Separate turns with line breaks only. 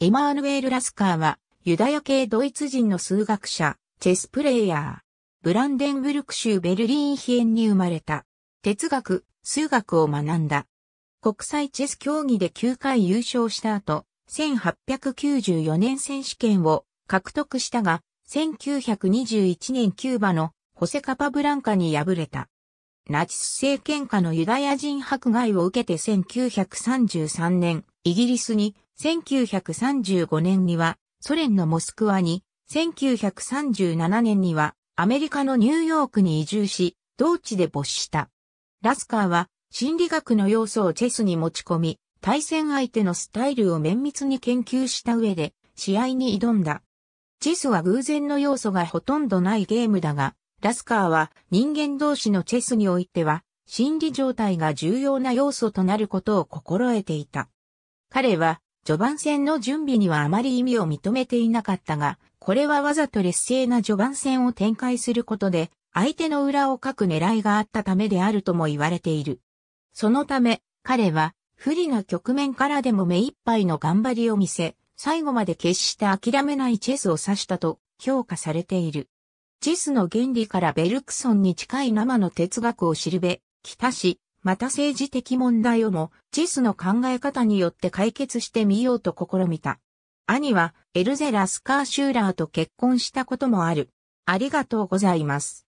エマーヌエール・ラスカーは、ユダヤ系ドイツ人の数学者、チェスプレイヤー。ブランデンブルク州ベルリンヒエンに生まれた。哲学、数学を学んだ。国際チェス競技で9回優勝した後、1894年選手権を獲得したが、1921年キューバのホセカパブランカに敗れた。ナチス政権下のユダヤ人迫害を受けて1933年、イギリスに、1935年にはソ連のモスクワに、1937年にはアメリカのニューヨークに移住し、同地で没した。ラスカーは心理学の要素をチェスに持ち込み、対戦相手のスタイルを綿密に研究した上で試合に挑んだ。チェスは偶然の要素がほとんどないゲームだが、ラスカーは人間同士のチェスにおいては心理状態が重要な要素となることを心得ていた。彼は、序盤戦の準備にはあまり意味を認めていなかったが、これはわざと劣勢な序盤戦を展開することで、相手の裏をかく狙いがあったためであるとも言われている。そのため、彼は、不利な局面からでも目一杯の頑張りを見せ、最後まで決して諦めないチェスを指したと評価されている。チェスの原理からベルクソンに近い生の哲学を知るべ、北し、また政治的問題をもチェスの考え方によって解決してみようと試みた。兄はエルゼラ・スカーシューラーと結婚したこともある。あり
がとうございます。